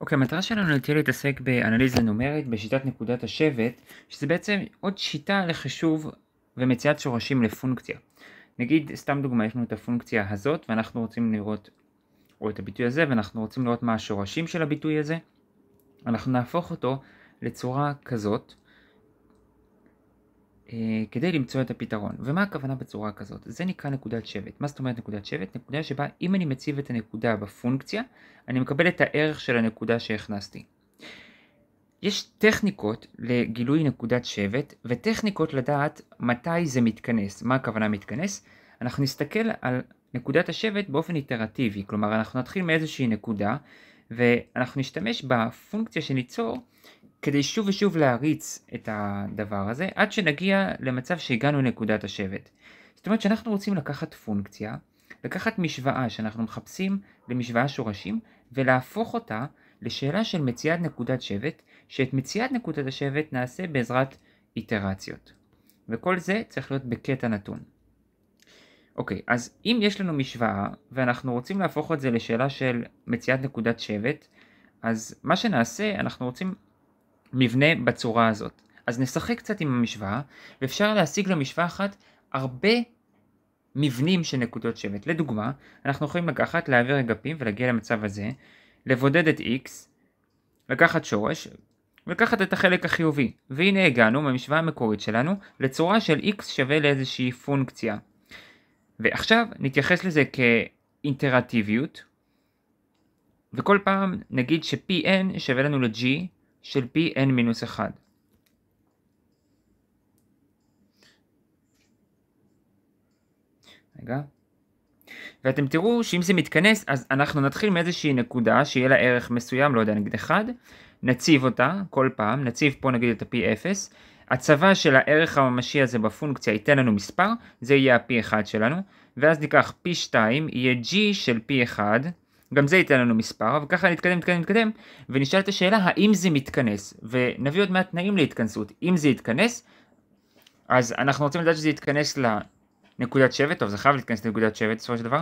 אוקיי, okay, המטרה שלנו תהיה להתעסק באנליזה נומרית בשיטת נקודת השבט, שזה בעצם עוד שיטה לחישוב ומציאת שורשים לפונקציה. נגיד, סתם דוגמה, יש לנו את הפונקציה הזאת, ואנחנו רוצים לראות, או את הביטוי הזה, ואנחנו רוצים לראות מה השורשים של הביטוי הזה. אנחנו נהפוך אותו לצורה כזאת, אה, כדי למצוא את הפתרון. ומה הכוונה בצורה כזאת? זה נקרא נקודת שבט. מה זאת אומרת נקודת שבט? נקודה שבה אם אני מציב את הנקודה בפונקציה, אני מקבל את הערך של הנקודה שהכנסתי. יש טכניקות לגילוי נקודת שבט וטכניקות לדעת מתי זה מתכנס. מה הכוונה מתכנס? אנחנו נסתכל על נקודת השבט באופן איטרטיבי, כלומר אנחנו נתחיל מאיזושהי נקודה ואנחנו נשתמש בפונקציה שניצור כדי שוב ושוב להריץ את הדבר הזה, עד שנגיע למצב שהגענו לנקודת השבט. זאת אומרת שאנחנו רוצים לקחת פונקציה, לקחת משוואה שאנחנו מחפשים למשוואה שורשים, ולהפוך אותה לשאלה של מציאת נקודת שבט, שאת מציאת נקודת השבט נעשה בעזרת איטרציות. וכל זה צריך להיות בקטע נתון. אוקיי, אז אם יש לנו משוואה, ואנחנו רוצים להפוך את זה לשאלה של מציאת נקודת שבט, אז מה שנעשה, אנחנו רוצים מבנה בצורה הזאת. אז נשחק קצת עם המשוואה, ואפשר להשיג למשוואה אחת הרבה מבנים של נקודות שבט. לדוגמה, אנחנו יכולים לקחת, להעביר אגפים ולהגיע למצב הזה, לבודד את x, לקחת שורש, ולקחת את החלק החיובי. והנה הגענו מהמשוואה המקורית שלנו לצורה של x שווה לאיזושהי פונקציה. ועכשיו נתייחס לזה כאינטרטיביות, וכל פעם נגיד ש-pn שווה לנו ל-g של פי n מינוס 1 רגע. ואתם תראו שאם זה מתכנס, אז אנחנו נתחיל מאיזושהי נקודה שיהיה לה ערך מסוים, לא יודע, נגיד 1, נציב אותה כל פעם, נציב פה נגיד את ה-P0, הצבה של הערך הממשי הזה בפונקציה ייתן לנו מספר, זה יהיה ה-P1 שלנו, ואז ניקח P2, יהיה G של P1, גם זה ייתן לנו מספר, וככה נתקדם, נתקדם, נתקדם, ונשאל את השאלה האם זה מתכנס, ונביא עוד מעט תנאים להתכנסות. אם זה יתכנס, אז אנחנו רוצים לדעת שזה יתכנס לנקודת שבט, טוב זה חייב להתכנס לנקודת שבט בסופו של דבר,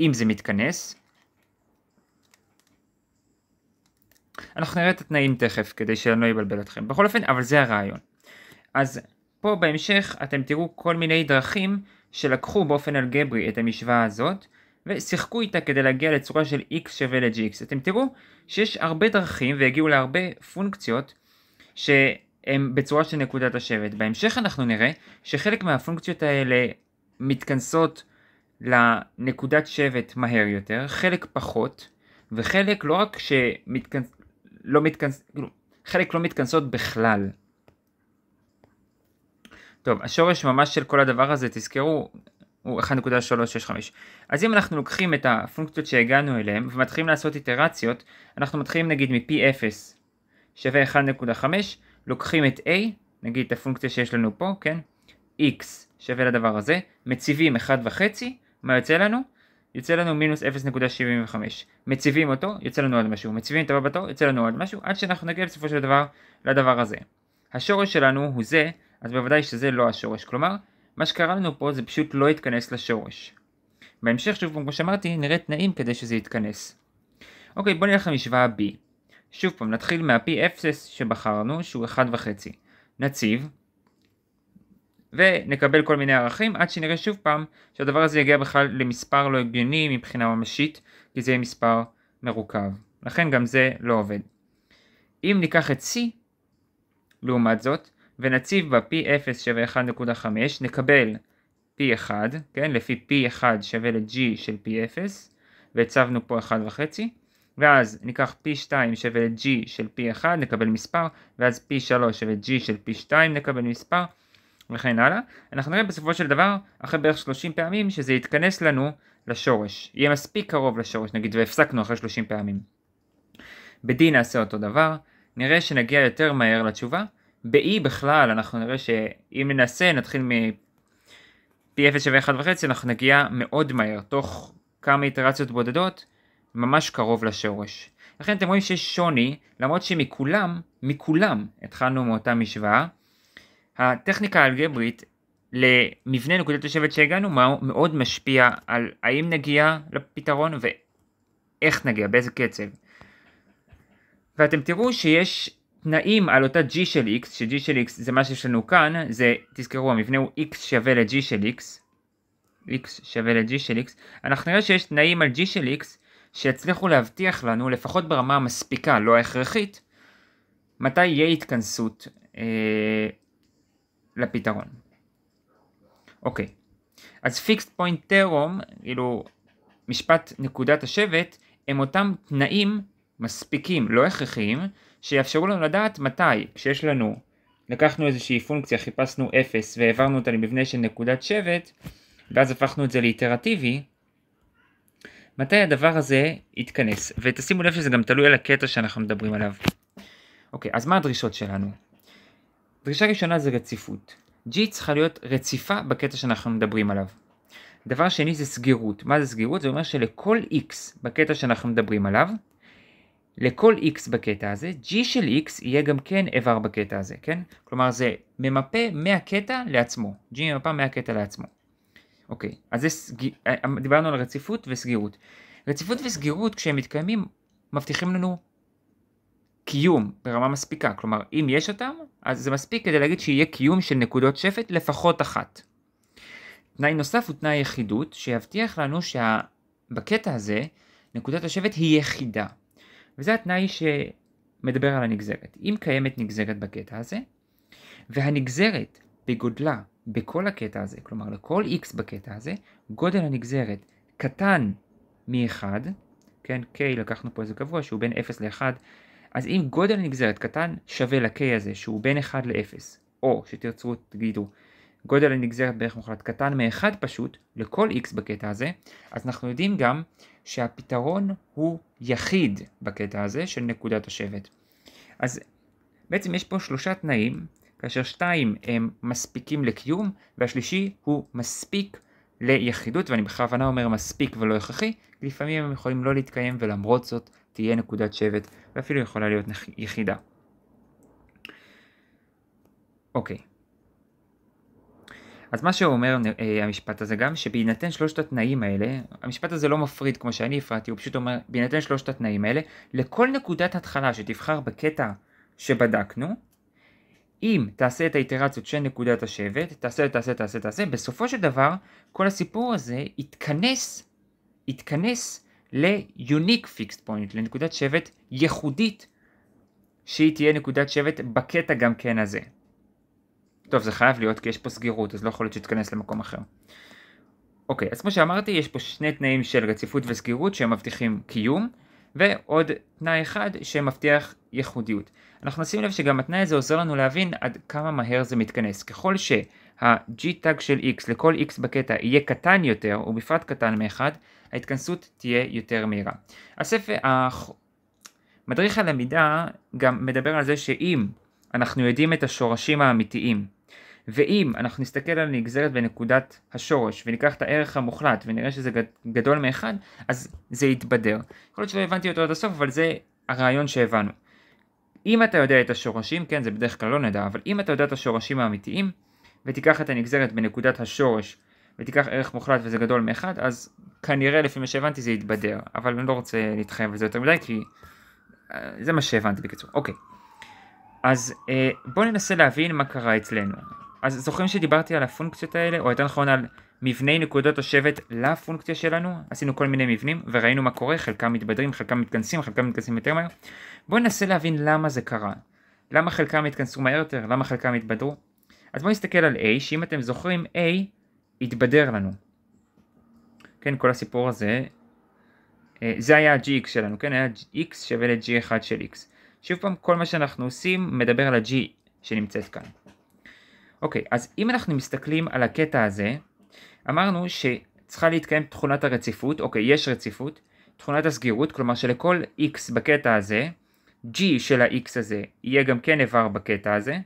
אם זה מתכנס. אנחנו נראה את התנאים תכף כדי שאני לא אבלבל אתכם, בכל אופן, אבל זה הרעיון. אז פה בהמשך אתם תראו כל מיני דרכים שלקחו באופן אלגברי את המשוואה הזאת, ושיחקו איתה כדי להגיע לצורה של x שווה ל-gx. אתם תראו שיש הרבה דרכים והגיעו להרבה פונקציות שהן בצורה של נקודת השבט. בהמשך אנחנו נראה שחלק מהפונקציות האלה מתכנסות לנקודת שבט מהר יותר, חלק פחות, וחלק לא רק שמתכנס... לא מתכנס... כאילו, חלק לא מתכנסות בכלל. טוב, השורש ממש של כל הדבר הזה, תזכרו, הוא 1.365. אז אם אנחנו לוקחים את הפונקציות שהגענו אליהם ומתחילים לעשות איטרציות, אנחנו מתחילים נגיד מ-P0 שווה 1.5, לוקחים את A, נגיד את הפונקציה שיש לנו פה, כן? X שווה לדבר הזה, מציבים 1.5, מה יוצא לנו? יוצא לנו מינוס 0.75. מציבים אותו, יוצא לנו עוד משהו. מציבים את הבא בתור, יוצא לנו עוד משהו, עד שאנחנו נגיע בסופו של דבר לדבר הזה. השורש שלנו הוא זה, אז בוודאי שזה לא השורש. כלומר, מה שקרה לנו פה זה פשוט לא התכנס לשורש. בהמשך שוב פעם כמו שאמרתי נראה תנאים כדי שזה יתכנס. אוקיי בוא נלך למשוואה B. שוב פעם נתחיל מה-P0 שבחרנו שהוא 1.5. נציב ונקבל כל מיני ערכים עד שנראה שוב פעם שהדבר הזה יגיע בכלל למספר לא הגיוני מבחינה ממשית כי זה יהיה מספר מרוכב. לכן גם זה לא עובד. אם ניקח את C לעומת זאת ונציב בה p0 שווה 1.5 נקבל p1, כן, לפי p1 שווה ל-g של p0 והצבנו פה 1.5 ואז ניקח p2 שווה ל-g של p1 נקבל מספר ואז p3 שווה g של p2 נקבל מספר וכן הלאה. אנחנו נראה בסופו של דבר, אחרי בערך 30 פעמים, שזה יתכנס לנו לשורש. יהיה מספיק קרוב לשורש, נגיד, והפסקנו אחרי 30 פעמים. בדין נעשה אותו דבר, נראה שנגיע יותר מהר לתשובה, ב-E בכלל אנחנו נראה שאם ננסה נתחיל מ-P0 שווה 1.5 אנחנו נגיע מאוד מהר, תוך כמה איטרציות בודדות, ממש קרוב לשורש. לכן אתם רואים שיש שוני, למרות שמכולם, מכולם התחלנו מאותה משוואה. הטכניקה האלגברית למבנה נקודת השבט שהגענו מאוד משפיע על האם נגיע לפתרון ואיך נגיע, באיזה קצב. ואתם תראו שיש נעים על אותה g של x, ש-g של x זה מה שיש לנו כאן, זה, תזכרו, המבנה הוא x שווה ל-g של x, x שווה ל-g של x, אנחנו נראה שיש תנאים על g של x שיצליחו להבטיח לנו, לפחות ברמה המספיקה, לא ההכרחית, מתי יהיה התכנסות אה, לפתרון. אוקיי, אז פיקסט פוינט תרום, כאילו משפט נקודת השבט, הם אותם תנאים מספיקים, לא הכרחיים, שיאפשרו לנו לדעת מתי, כשיש לנו, לקחנו איזושהי פונקציה, חיפשנו 0 והעברנו אותה למבנה של נקודת שבט, ואז הפכנו את זה לאיטרטיבי, מתי הדבר הזה יתכנס? ותשימו לב שזה גם תלוי על הקטע שאנחנו מדברים עליו. אוקיי, אז מה הדרישות שלנו? דרישה ראשונה זה רציפות. G צריכה להיות רציפה בקטע שאנחנו מדברים עליו. דבר שני זה סגירות. מה זה סגירות? זה אומר שלכל X בקטע שאנחנו מדברים עליו, לכל x בקטע הזה, g של x יהיה גם כן איבר בקטע הזה, כן? כלומר זה ממפה מהקטע לעצמו, g ממפה מהקטע לעצמו. אוקיי, אז זה סג... דיברנו על רציפות וסגירות. רציפות וסגירות כשהם מתקיימים מבטיחים לנו קיום ברמה מספיקה, כלומר אם יש אותם, אז זה מספיק כדי להגיד שיהיה קיום של נקודות שפט לפחות אחת. תנאי נוסף הוא תנאי יחידות, שיבטיח לנו שבקטע שה... הזה נקודת השבט היא יחידה. וזה התנאי שמדבר על הנגזרת. אם קיימת נגזרת בקטע הזה, והנגזרת בגודלה בכל הקטע הזה, כלומר לכל x בקטע הזה, גודל הנגזרת קטן מ-1, כן, k לקחנו פה איזה קבוע שהוא בין 0 ל-1, אז אם גודל הנגזרת קטן שווה ל-k הזה שהוא בין 1 ל-0, או שתרצו תגידו גודל הנגזרת בערך מוחלט קטן מאחד פשוט לכל x בקטע הזה, אז אנחנו יודעים גם שהפתרון הוא יחיד בקטע הזה של נקודת השבט. אז בעצם יש פה שלושה תנאים, כאשר שתיים הם מספיקים לקיום, והשלישי הוא מספיק ליחידות, ואני בכוונה אומר מספיק ולא הכרחי, לפעמים הם יכולים לא להתקיים ולמרות זאת תהיה נקודת שבט, ואפילו יכולה להיות יחידה. אוקיי. Okay. אז מה שאומר אה, המשפט הזה גם, שבהינתן שלושת התנאים האלה, המשפט הזה לא מפריד כמו שאני הפרעתי, הוא פשוט אומר, בהינתן שלושת התנאים האלה, לכל נקודת התחלה שתבחר בקטע שבדקנו, אם תעשה את האיטרציות של נקודת השבט, תעשה, תעשה, תעשה, תעשה, בסופו של דבר, כל הסיפור הזה יתכנס, יתכנס ל-unique fixed point, לנקודת שבט ייחודית, שהיא תהיה נקודת שבט בקטע גם כן הזה. טוב, זה חייב להיות כי יש פה סגירות, אז לא יכול להיות שתיכנס למקום אחר. אוקיי, אז כמו שאמרתי, יש פה שני תנאים של רציפות וסגירות שהם מבטיחים קיום, ועוד תנאי אחד שמבטיח ייחודיות. אנחנו נשים לב שגם התנאי הזה עוזר לנו להבין עד כמה מהר זה מתכנס. ככל שה-G-Tag של X לכל X בקטע יהיה קטן יותר, ובפרט קטן מאחד, ההתכנסות תהיה יותר מהירה. הספר, הח... מדריך הלמידה גם מדבר על זה שאם אנחנו יודעים את השורשים האמיתיים ואם אנחנו נסתכל על הנגזרת בנקודת השורש וניקח את הערך המוחלט ונראה שזה גדול מאחד, אז זה יתבדר. יכול להיות שלא הבנתי אותו עד הסוף, אבל זה הרעיון שהבנו. אם אתה יודע את השורשים, כן זה בדרך כלל לא נדע, אבל אם אתה יודע את השורשים האמיתיים, ותיקח את הנגזרת בנקודת השורש ותיקח ערך מוחלט וזה גדול מאחד, אז כנראה לפי מה שהבנתי זה יתבדר, אבל אני לא רוצה להתחייב על זה יותר מדי כי אה, זה מה שהבנתי בקיצור. אוקיי, אז אה, בואו ננסה להבין מה קרה אצלנו. אז זוכרים שדיברתי על הפונקציות האלה, או יותר נכון על מבני נקודות השבט לפונקציה שלנו? עשינו כל מיני מבנים וראינו מה קורה, חלקם מתבדרים, חלקם מתכנסים, חלקם מתכנסים יותר מהר. בואו ננסה להבין למה זה קרה. למה חלקם התכנסו מהר יותר, למה חלקם התבדרו. אז בואו נסתכל על A, שאם אתם זוכרים, A התבדר לנו. כן, כל הסיפור הזה, אה, זה היה ה-GX שלנו, כן, היה X שווה ל-G1 של X. שוב פעם, כל מה שאנחנו עושים מדבר על ה-G שנמצאת כאן. אוקיי, אז אם אנחנו מסתכלים על הקטע הזה, אמרנו שצריכה להתקיים תכונת הרציפות, אוקיי, יש רציפות, תכונת הסגירות, כלומר שלכל x בקטע הזה, g של ה-x הזה יהיה גם כן איבר בקטע הזה,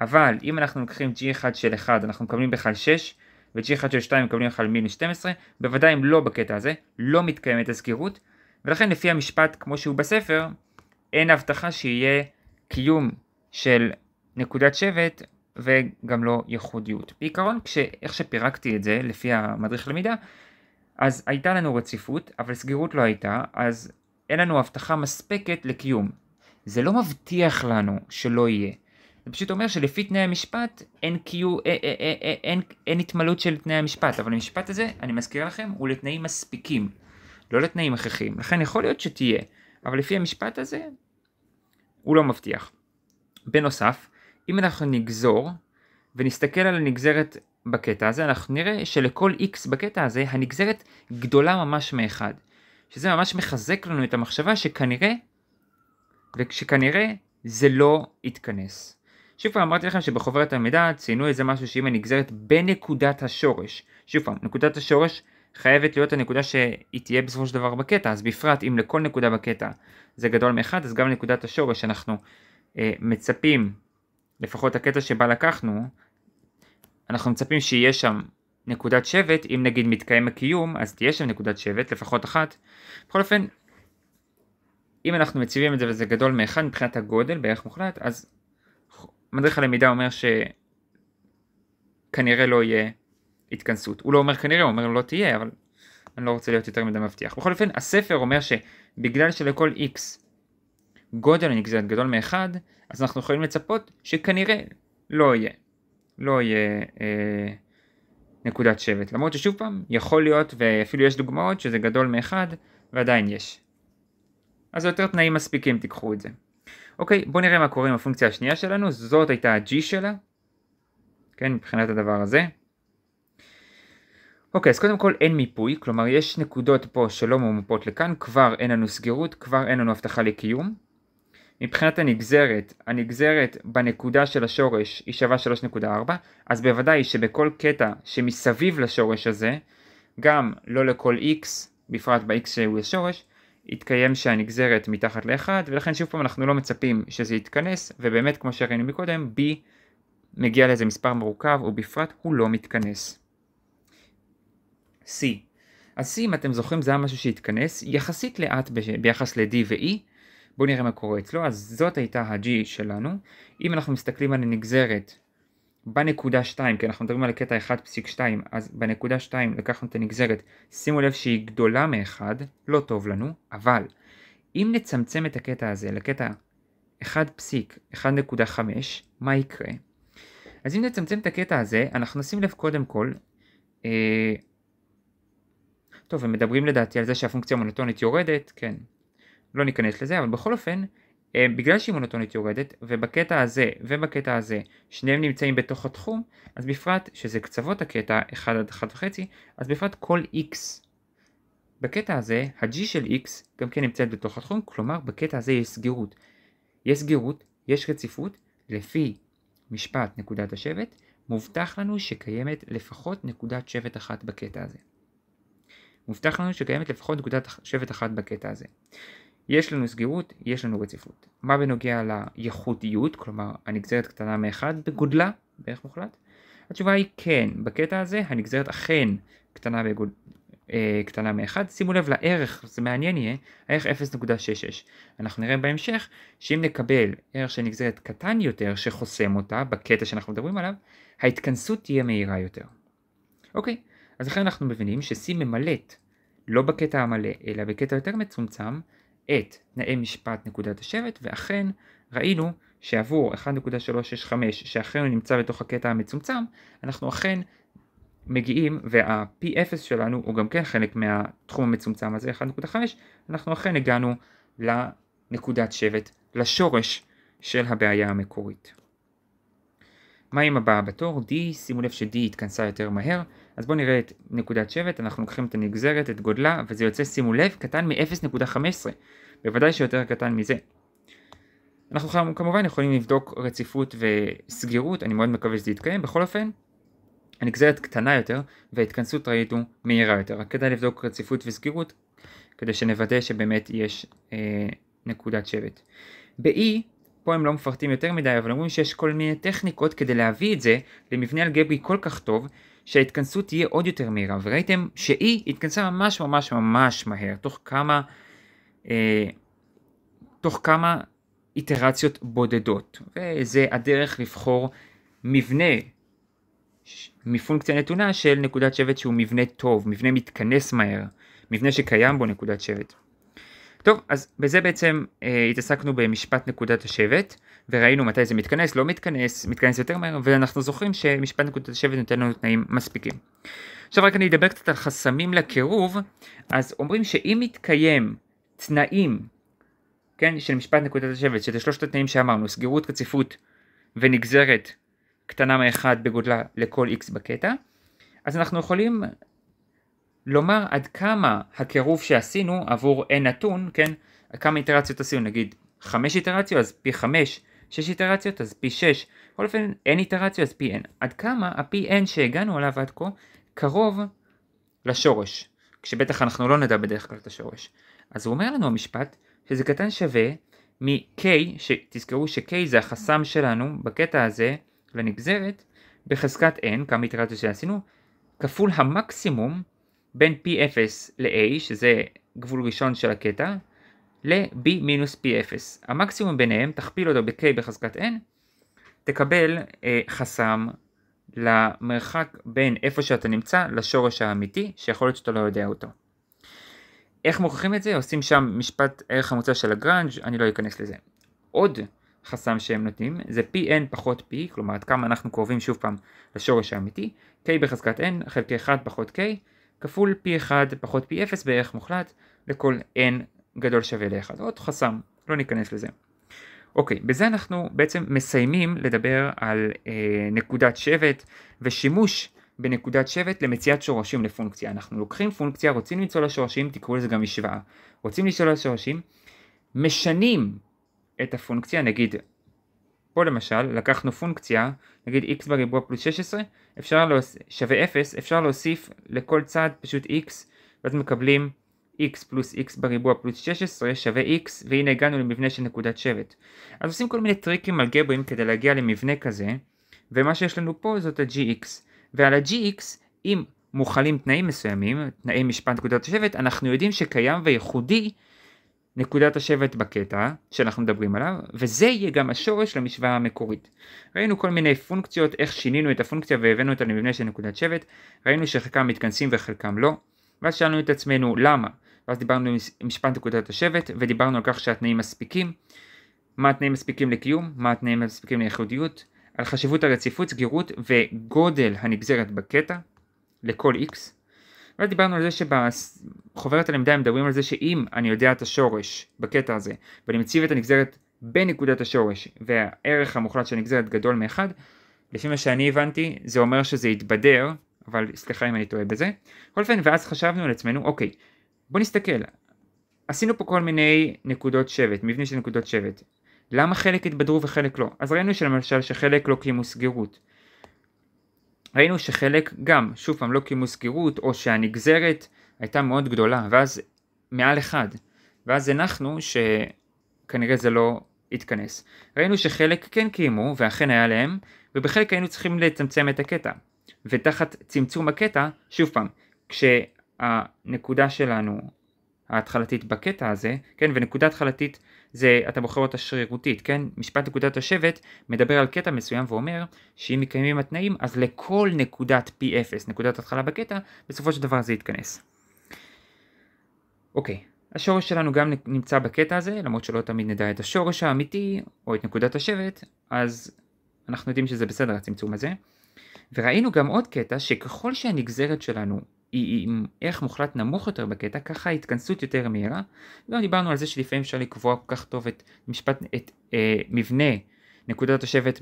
אבל אם אנחנו לוקחים g1 של 1 אנחנו מקבלים בכלל 6, ו-g1 של 2 מקבלים בכלל מינוס 12, בוודאי אם לא בקטע הזה, לא מתקיימת הסגירות, ולכן לפי המשפט כמו שהוא בספר, אין הבטחה שיהיה קיום של נקודת שבט וגם לא ייחודיות. בעיקרון, איך שפירקתי את זה לפי המדריך למידה, אז הייתה לנו רציפות, אבל סגירות לא הייתה, אז אין לנו הבטחה מספקת לקיום. זה לא מבטיח לנו שלא יהיה. זה פשוט אומר שלפי תנאי המשפט אין, קיו, אין, אה, אין, אה, אה, אין, אין התמלות של תנאי המשפט, אבל המשפט הזה, אני מזכיר לכם, הוא לתנאים מספיקים, לא לתנאים הכרחיים. לכן יכול להיות שתהיה, אבל לפי המשפט הזה, הוא לא מבטיח. בנוסף, אם אנחנו נגזור ונסתכל על הנגזרת בקטע הזה, אנחנו נראה שלכל x בקטע הזה הנגזרת גדולה ממש מאחד. שזה ממש מחזק לנו את המחשבה שכנראה, ושכנראה זה לא יתכנס. שוב פעם אמרתי לכם שבחוברת המידע ציינו איזה משהו שאם הנגזרת בנקודת השורש, שוב פעם, נקודת השורש חייבת להיות הנקודה שהיא תהיה בסופו של דבר בקטע, אז בפרט אם לכל נקודה בקטע זה גדול מאחד, אז גם נקודת השורש אנחנו אה, מצפים לפחות הקטע שבה לקחנו, אנחנו מצפים שיהיה שם נקודת שבט, אם נגיד מתקיים הקיום, אז תהיה שם נקודת שבט, לפחות אחת. בכל אופן, אם אנחנו מציבים את זה וזה גדול מאחד מבחינת הגודל בערך מוחלט, אז מדריך הלמידה אומר שכנראה לא יהיה התכנסות. הוא לא אומר כנראה, הוא אומר לא תהיה, אבל אני לא רוצה להיות יותר מדי מבטיח. בכל אופן, הספר אומר שבגלל שלכל x גודל הנגזרת גדול מאחד, אז אנחנו יכולים לצפות שכנראה לא יהיה, לא יהיה אה, נקודת שבט. למרות ששוב פעם, יכול להיות, ואפילו יש דוגמאות שזה גדול מאחד, ועדיין יש. אז יותר תנאים מספיקים, תיקחו את זה. אוקיי, בואו נראה מה קורה עם הפונקציה השנייה שלנו, זאת הייתה ה-G שלה, כן, מבחינת הדבר הזה. אוקיי, אז קודם כל אין מיפוי, כלומר יש נקודות פה שלא ממופות לכאן, כבר אין לנו סגירות, כבר אין לנו הבטחה לקיום. מבחינת הנגזרת, הנגזרת בנקודה של השורש היא שווה 3.4 אז בוודאי שבכל קטע שמסביב לשורש הזה גם לא לכל x, בפרט ב-x שהוא השורש, יתקיים שהנגזרת מתחת ל-1 ולכן שוב פעם אנחנו לא מצפים שזה יתכנס ובאמת כמו שראינו מקודם b מגיע לאיזה מספר מורכב ובפרט הוא לא מתכנס. C אז C אם אתם זוכרים זה היה משהו שהתכנס יחסית לאט ביחס ל-D ו-E בואו נראה מה קורה אצלו, אז זאת הייתה ה-G שלנו. אם אנחנו מסתכלים על הנגזרת בנקודה 2, כי אנחנו מדברים על הקטע 1.2, אז בנקודה 2 לקחנו את הנגזרת, שימו לב שהיא גדולה מ-1, לא טוב לנו, אבל אם נצמצם את הקטע הזה לקטע 1.1.5, מה יקרה? אז אם נצמצם את הקטע הזה, אנחנו נשים לב קודם כל, אה, טוב, הם מדברים לדעתי על זה שהפונקציה המונוטונית יורדת, כן, לא ניכנס לזה, אבל בכל אופן, אה, בגלל שהיא מונוטונית יורדת, ובקטע הזה ובקטע הזה שניהם נמצאים בתוך התחום, אז בפרט שזה קצוות הקטע 1 עד 1.5, אז בפרט כל x. בקטע הזה ה-g של x גם כן נמצאת בתוך התחום, כלומר בקטע הזה יש סגירות. יש סגירות, יש רציפות, לפי משפט נקודת השבט, מובטח לנו שקיימת לפחות נקודת שבט אחת בקטע הזה. מובטח לנו שקיימת לפחות נקודת שבט אחת בקטע הזה. יש לנו סגירות, יש לנו רציפות. מה בנוגע לייחודיות, כלומר הנגזרת קטנה מאחד בגודלה, בערך מוחלט? התשובה היא כן, בקטע הזה הנגזרת אכן קטנה, בגוד... אה, קטנה מאחד. שימו לב לערך, זה מעניין יהיה, הערך 0.66. אנחנו נראה בהמשך שאם נקבל ערך של נגזרת קטן יותר שחוסם אותה בקטע שאנחנו מדברים עליו, ההתכנסות תהיה מהירה יותר. אוקיי, אז לכן אנחנו מבינים ש-C ממלאת לא בקטע המלא אלא בקטע יותר מצומצם את תנאי משפט נקודת השבט, ואכן ראינו שעבור 1.365 שאכן הוא נמצא בתוך הקטע המצומצם, אנחנו אכן מגיעים, וה-P0 שלנו הוא גם כן חלק מהתחום המצומצם הזה, 1.5, אנחנו אכן הגענו לנקודת שבט, לשורש של הבעיה המקורית. מה עם הבאה בתור? D, שימו לב ש-D התכנסה יותר מהר, אז בואו נראה את נקודת שבט, אנחנו לוקחים את הנגזרת, את גודלה, וזה יוצא, שימו לב, קטן מ-0.15, בוודאי שיותר קטן מזה. אנחנו כמובן יכולים לבדוק רציפות וסגירות, אני מאוד מקווה שזה יתקיים, בכל אופן, הנגזרת קטנה יותר וההתכנסות ראיתו מהירה יותר, רק כדאי לבדוק רציפות וסגירות כדי שנוודא שבאמת יש אה, נקודת שבט. ב-E, פה הם לא מפרטים יותר מדי, אבל אומרים שיש כל מיני טכניקות כדי להביא את זה למבנה אלגברי כל כך טוב, שההתכנסות תהיה עוד יותר מהירה, וראיתם שהיא התכנסה ממש ממש ממש מהר, תוך כמה, אה, תוך כמה איטרציות בודדות, וזה הדרך לבחור מבנה מפונקציה נתונה של נקודת שבט שהוא מבנה טוב, מבנה מתכנס מהר, מבנה שקיים בו נקודת שבט. טוב, אז בזה בעצם אה, התעסקנו במשפט נקודת השבט. וראינו מתי זה מתכנס, לא מתכנס, מתכנס יותר מהר, ואנחנו זוכרים שמשפט נקודת השבט נותן לנו תנאים מספיקים. עכשיו רק אני אדבר קצת על חסמים לקירוב, אז אומרים שאם מתקיים תנאים, כן, של משפט נקודת השבט, שזה שלושת התנאים שאמרנו, סגירות, רציפות ונגזרת קטנה מאחד בגודלה לכל x בקטע, אז אנחנו יכולים לומר עד כמה הקירוב שעשינו עבור n נתון, כן, כמה איטרציות עשינו, נגיד חמש איטרציות, אז פי חמש 6 איטרציות אז פי 6, בכל אופן n איטרציות אז פי n. עד כמה ה-pn שהגענו עליו עד כה קרוב לשורש, כשבטח אנחנו לא נדע בדרך כלל את השורש. אז הוא אומר לנו המשפט שזה קטן שווה מ-k, שתזכרו ש-k זה החסם שלנו בקטע הזה לנגזרת, בחזקת n, כמה איטרציות שעשינו, כפול המקסימום בין p0 ל-a, שזה גבול ראשון של הקטע, ל-b מינוס p 0. המקסימום ביניהם, תכפיל אותו ב-k בחזקת n, תקבל אה, חסם למרחק בין איפה שאתה נמצא לשורש האמיתי, שיכול להיות שאתה לא יודע אותו. איך מוכיחים את זה? עושים שם משפט ערך המוצא של הגראנג', אני לא אכנס לזה. עוד חסם שהם נותנים זה pn פחות p, כלומר עד כמה אנחנו קרובים שוב פעם לשורש האמיתי, k בחזקת n חלקי 1 פחות k, כפול p1 פחות p0 בערך מוחלט לכל n גדול שווה לאחד, עוד חסם, לא ניכנס לזה. אוקיי, בזה אנחנו בעצם מסיימים לדבר על אה, נקודת שבט ושימוש בנקודת שבט למציאת שורשים לפונקציה. אנחנו לוקחים פונקציה, רוצים למצוא לה שורשים, תקראו לזה גם משוואה. רוצים למצוא לה שורשים, משנים את הפונקציה, נגיד, פה למשל, לקחנו פונקציה, נגיד x בריבוע פלוס 16, אפשר להוס... שווה 0, אפשר להוסיף לכל צד פשוט x, ואז מקבלים x פלוס x בריבוע פלוס 16 שווה x, והנה הגענו למבנה של נקודת שבט. אז עושים כל מיני טריקים אלגבריים כדי להגיע למבנה כזה, ומה שיש לנו פה זאת ה-gx. ועל ה-gx, אם מוכלים תנאים מסוימים, תנאי משפט נקודת השבט, אנחנו יודעים שקיים וייחודי נקודת השבט בקטע שאנחנו מדברים עליו, וזה יהיה גם השורש למשוואה המקורית. ראינו כל מיני פונקציות, איך שינינו את הפונקציה והבאנו אותה למבנה של נקודת שבט, ראינו שחלקם מתכנסים וחלקם לא, ואז שאלנו את עצמנו למה. אז דיברנו עם משפט נקודת השבט, ודיברנו על כך שהתנאים מספיקים, מה התנאים מספיקים לקיום, מה התנאים מספיקים לייחודיות, על חשיבות הרציפות, סגירות וגודל הנגזרת בקטע, לכל x. ואז דיברנו על זה שבחוברת הלמידה הם מדברים על זה שאם אני יודע את השורש בקטע הזה, ואני מציב את הנגזרת בנקודת השורש, והערך המוחלט של הנגזרת גדול מאחד, לפי מה שאני הבנתי, זה אומר שזה יתבדר, אבל סליחה אם אני טועה בזה. בכל אופן, ואז חשבנו על עצמנו, אוקיי, בוא נסתכל, עשינו פה כל מיני נקודות שבט, מבנה של נקודות שבט. למה חלק התבדרו וחלק לא? אז ראינו שלמשל שחלק לא קיימו סגירות. ראינו שחלק גם, שוב פעם, לא קיימו סגירות, או שהנגזרת הייתה מאוד גדולה, ואז מעל אחד. ואז הנחנו שכנראה זה לא התכנס. ראינו שחלק כן קיימו, ואכן היה להם, ובחלק היינו צריכים לצמצם את הקטע. ותחת צמצום הקטע, שוב פעם, כש... הנקודה שלנו ההתחלתית בקטע הזה, כן, ונקודה התחלתית זה אתה בוחר אותה שרירותית, כן, משפט נקודת השבט מדבר על קטע מסוים ואומר שאם מקיימים התנאים אז לכל נקודת פי 0, נקודת התחלה בקטע, בסופו של דבר זה יתכנס. אוקיי, השורש שלנו גם נמצא בקטע הזה, למרות שלא תמיד נדע את השורש האמיתי או את נקודת השבט, אז אנחנו יודעים שזה בסדר הצמצום הזה. וראינו גם עוד קטע שככל שהנגזרת שלנו היא עם ערך מוחלט נמוך יותר בקטע, ככה ההתכנסות יותר מהירה. לא דיברנו על זה שלפעמים אפשר לקבוע כל כך טוב את משפט, את אה, מבנה נקודת השבט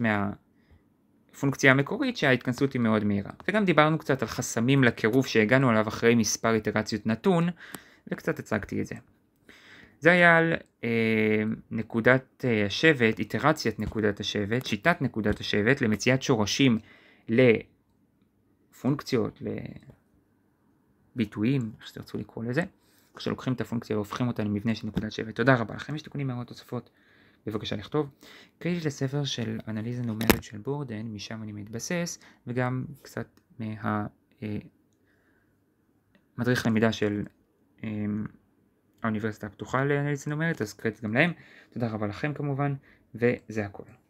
מהפונקציה המקורית שההתכנסות היא מאוד מהירה. וגם דיברנו קצת על חסמים לקירוב שהגענו אליו אחרי מספר איטרציות נתון, וקצת הצגתי את זה. זה היה על אה, נקודת אה, השבט, אה, איטרציית נקודת השבט, שיטת נקודת השבט למציאת שורשים לפונקציות, ל... ביטויים, איך שתרצו לקרוא לזה, כשלוקחים את הפונקציה והופכים אותה למבנה של נקודת שבט. תודה רבה לכם, יש תיקונים מהערות תוספות, בבקשה לכתוב. קראתי את הספר של אנליזה נומרת של בורדן, משם אני מתבסס, וגם קצת מהמדריך אה, למידה של אה, האוניברסיטה הפתוחה לאנליזה נומרת, אז קראתי גם להם. תודה רבה לכם כמובן, וזה הכל.